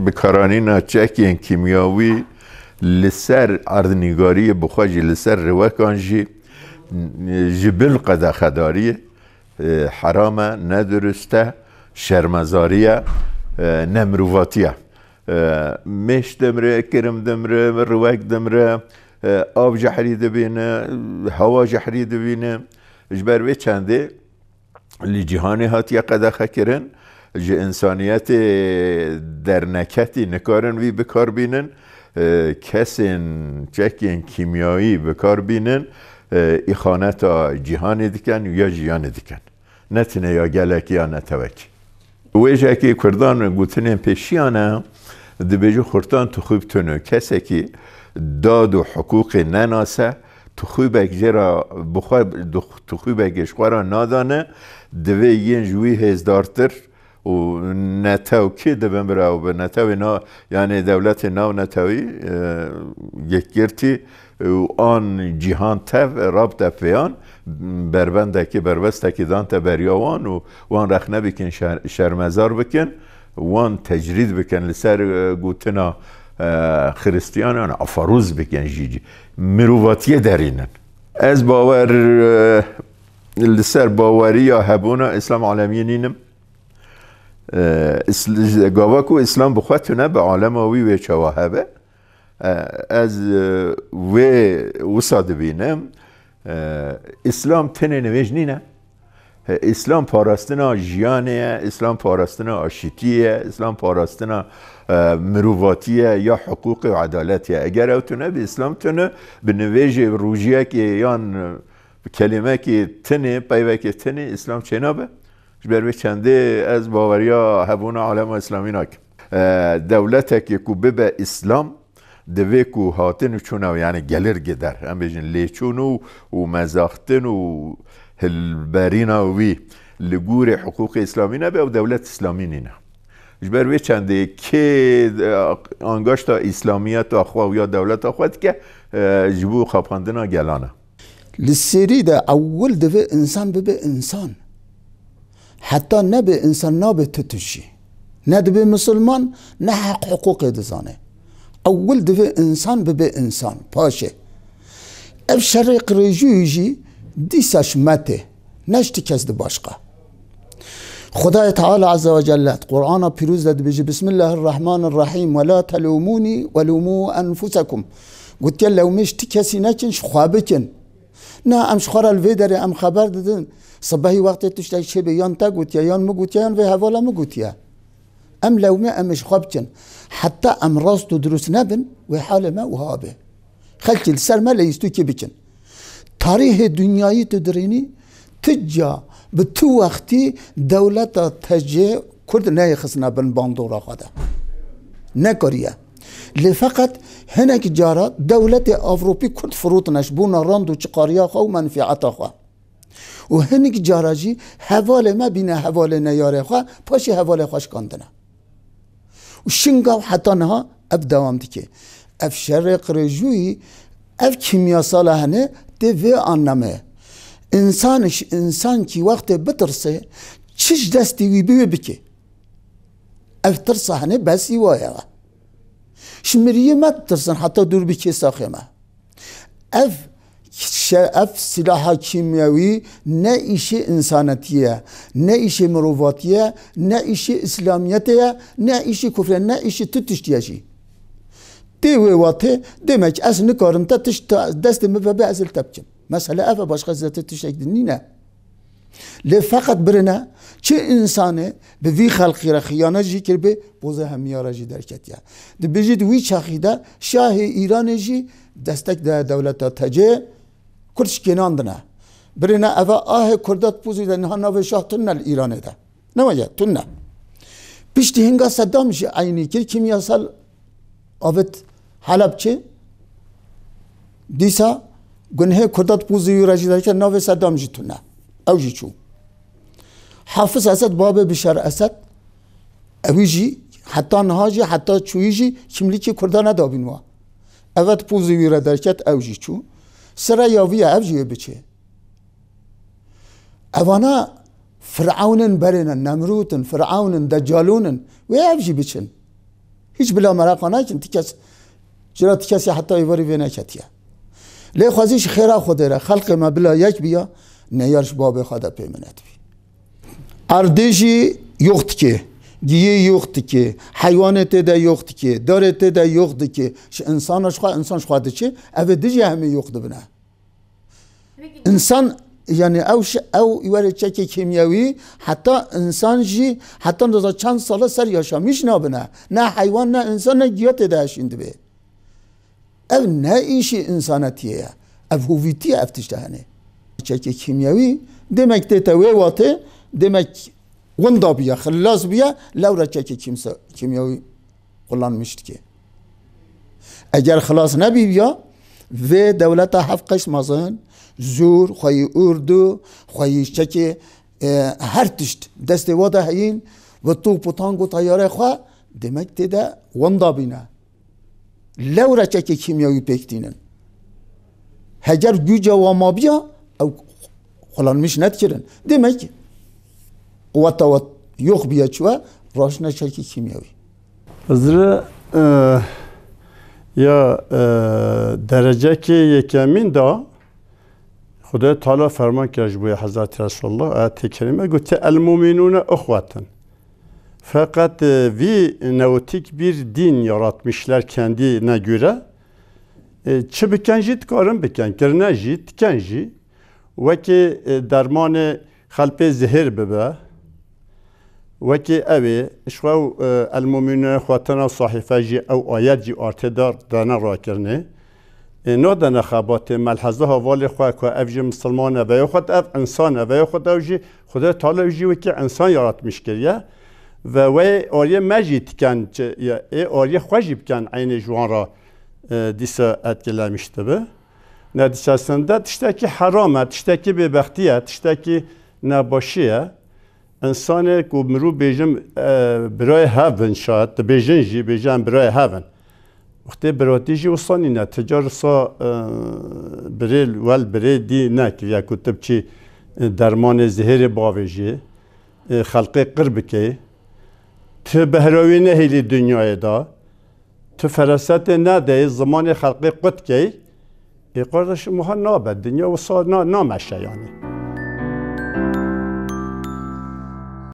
بکارانی ناچکی این کیمیاوی لسر اردنگاری بخواجی لسر روکانجی جبل قدر خداری حرام ندرسته شرمزاریه، نمرواتیه مش دمره کرم دمره روک دمره آب جحری دبینه هوا جحری دبینه اجبر به چنده لی جهانی هاتی قدر خکرن جه انسانیت در نکتی نکارن وی بکار بینن کسین چکین کیمیایی بکار بینن ای تا جهان دیکن یا جیان دیکن نتنه یا گلک یا نتوکی جه که کردان گوتنین پیشیانه دی بجو خورتان تو خوب تونو کسی که داد و حقوق نناسه تو خوب جرا بخواه تو خوب اگش نادانه دوی یه جوی هزدارتر و نەتەو و دەبن یعنی یعنی و نا یک گرتی ناو آن جهان تف جیهان تەv که که بربەندێکی بربەستێکی دانته بریوان و وان نبیکن شرمزار شرمزار بکن وان تجرید بکن لسر گوتنا خریستیان ئەفەرۆز بکن جیجی مروvatیه درینن از باور لسر باوری یا هبونا اسلام عالمی نیم گاواکو اسلام بخواتونه به عالم وی و چواهبه از و وساد بینم اسلام تنه نویج نه اسلام پاراستنا جیانه اسلام پاراستنا آشیتیه اسلام پاراستنا مرواتیه یا حقوق و عدالتیه اگر او تونه به اسلام تونه به نویج روژیه که یان کلمه که تنه پیوه که تنه اسلام چنابه بروی چنده از باوریا هبون عالم اسلامی دولت که کوبه به اسلام دوی کو هاتن چونه یعنی گلر گدر هم بجن لیچون و مزاختن و هلبرین وی لگور حقوق اسلامی نبه و دولت اسلامی نینا جبر چنده که انگاش تا اسلامیت آخوا و یا دولت آخواد که جبو خاپاندنا گلانه لسری ده اول دوی انسان ببه انسان حتى نبي انسان نبي تتشي ندبي مسلمان نحق حقوق دزانه اول دبي انسان ببي انسان باشي اف شرق رجوجی دیسش مته نشتی کس ده باشقا خدای تعالى عز وجل قرآن بيروز داد بسم الله الرحمن الرحيم ولا تلوموني ولوموا أنفسكم قلت لو مشتی تكسي نچنش خواه نه ام شخارا داره ام خبر دادن صبحی وقتی توش دای چه یان تا گوتیا یان مو گوتیا یان وی حوالا مو گوتیا ام لومه ام شخاب شخابچن حتی ام راست و دروس نبن وی حال ما و هابه خلکی لسر ما لیستو که بکن تاریخ دنیایی تو درینی تجا به تو وقتی دولت تجه کرد نه خسنا بن باندورا خدا نکریه لفقط هناك جارة دولة أفروبي كنت فروت نشبونا راندو چقاريا خو منفعتا خو و هنك جاراجي حوال ما بين حوال نياره خو پاش حوال خوش کندنه و شنگاو حتی نها اف دوام دیگه اف شرق رجوی اف کیمیا هنه ده و انامه انسانش انسان کی وقت بترسه چش دستی وی بی بکی اف ترسه هنه بسی وایه Şimriyemet dersen hatta dur bir kes akıma. Ev şef silah kimyevi ne işi insanetiye, ne işi müruvatiye, ne işi İslamiyeteye, ne işi küfre, ne işi tütüştiyeci. Devi vatı demek esni karın ta tüş destimi ve be ezil tepkim. Mesela eve başka ziyatı tüşek dinine. لی فقط برنه چه انسانه به وی خلقی را خیانه جی کر به بوزه همیاره جی درکت یا بجید وی چخیده شاه ایران دستک ده دولت تجه کرش کنان دنه برنه اوه آه کردات پوزی ده نو نوه شاه تنه ایرانه ده نمایه نه پیشتی هنگا صدام جی عینی کر کمیاسال آوت حلب چه دیسا گنه کردات پوزی راجی درکت نوه صدام جی تنه اوجي حافظ اسد باب بشار اسد اوجی حتی نهاجی حتی چویجی کملیکی کرده ندابین ما اوت پوزی ویره درکت اوجی چو سر یاوی اوجی بچه اوانا فرعونن برینن نمروتن فرعونن دجالونن و اوجی بچن هیچ بلا مرقا نکن تکس جرا تکسی حتی ایواری وی نکتیه لی خوازیش خیره خود خلق ما بلا یک بیا نیارش باب خدا پیمنت بی اردیجی یخت که گیه یخت که حیوان ده یخت که دار تده یخت که انسان انسانش خواه انسان خواهد خواه چه اوه دیجی همه یخت بنا انسان یعنی او او یوره چک کیمیاوی حتی انسان جی حتی نزا چند ساله سر یاشا میشنا بنا نه حیوان نه انسان نه گیه تده اشینده بی او نه ایشی انسانتیه او هویتی افتشته موشک کیمیاوی demek de tewe wate demek gunda biya xillas biya levra çeki kimse kimyavi kullanmıştı ki. Eğer xillas ne biya ve devlete haf kışmasın zor xoyi urdu xoyi çeki her tişt deste vada hayin ve tu putangu tayyare xwa demek de de gunda bina. Levra çeki kimyavi pektinin. Heger güce vama biya qo'llanma ishni aytkirin demak quvvat yo'q va roshnachaki kimyoviy zira я дараҷаки якамин да худои таала фармон кард бӯи ҳазрати расулулло аяти карима гуфта алмуминуна ухватан Fakat e, vi neotik bir din yaratmışlar kendine göre. E, Çıbıken jit karın bıken, kirine jit kenji. وکی درمان خلپ زهر ببە وەکی ئەوێ شخوا و ئەلمومینە خواتنە ساحیفەژی ئەو ئاەتجی ئارتێدار دانە ڕاکردێ نۆ دەنەخاباتێ مەلحەزە هەواڵی خوا کو ئەفژی مسلمانە بەە خۆت ئەف ئەسانە بەە خۆداژی خوددا تاالەژی وەکی انسان یاراتمیشکردە و وی ئۆریە مەژی تکەن یا ئۆریە خوۆژی بکەن عین جوان را دیسە ئەتگەلامیشتە بە. neticesinde که به بختیه bebektiye, که نباشیه انسان که مرو بیجم برای هفن شاید بیجن جی بیجن برای هفن وقتی برای جی وصانی نه تجار سا بریل ول برای دی نکر یا کتب چی درمان زهر باوی جی خلق قرب که تو بهراوی نهیلی دنیای دا تو فرست نده زمان خلق قد که اقرارش موها نابد دنیا و سا نامشه یعنی